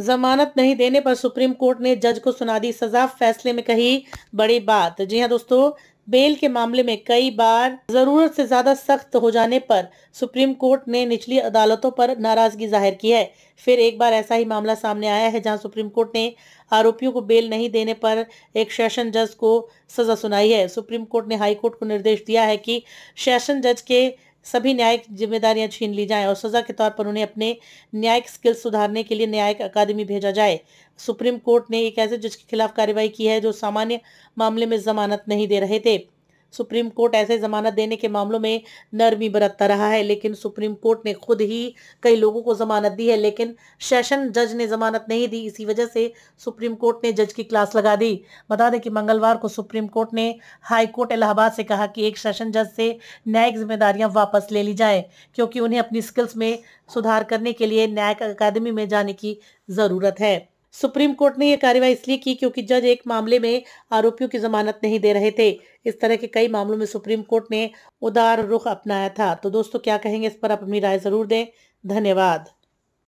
जमानत नहीं देने पर सुप्रीम कोर्ट ने जज को सुना दी सजा फैसले में कही बड़ी बात जी हाँ दोस्तों बेल के मामले में कई बार जरूरत से ज्यादा सख्त हो जाने पर सुप्रीम कोर्ट ने निचली अदालतों पर नाराजगी जाहिर की है फिर एक बार ऐसा ही मामला सामने आया है जहां सुप्रीम कोर्ट ने आरोपियों को बेल नहीं देने पर एक सेशन जज को सजा सुनाई है सुप्रीम कोर्ट ने हाई कोर्ट को निर्देश दिया है कि सेशन जज के सभी न्यायिक जिम्मेदारियां छीन ली जाएं और सज़ा के तौर पर उन्हें अपने न्यायिक स्किल्स सुधारने के लिए न्यायिक अकादमी भेजा जाए सुप्रीम कोर्ट ने एक ऐसे जज के खिलाफ कार्रवाई की है जो सामान्य मामले में जमानत नहीं दे रहे थे सुप्रीम कोर्ट ऐसे ज़मानत देने के मामलों में नरमी बरतता रहा है लेकिन सुप्रीम कोर्ट ने खुद ही कई लोगों को ज़मानत दी है लेकिन सेशन जज ने ज़मानत नहीं दी इसी वजह से सुप्रीम कोर्ट ने जज की क्लास लगा दी बता दें कि मंगलवार को सुप्रीम कोर्ट ने हाई कोर्ट इलाहाबाद से कहा कि एक सेशन जज से न्यायिक जिम्मेदारियां वापस ले ली जाए क्योंकि उन्हें अपनी स्किल्स में सुधार करने के लिए न्यायिक अकादमी में जाने की ज़रूरत है सुप्रीम कोर्ट ने यह कार्यवाही इसलिए की क्योंकि जज एक मामले में आरोपियों की जमानत नहीं दे रहे थे इस तरह के कई मामलों में सुप्रीम कोर्ट ने उदार रुख अपनाया था तो दोस्तों क्या कहेंगे इस पर आप अपनी राय जरूर दें धन्यवाद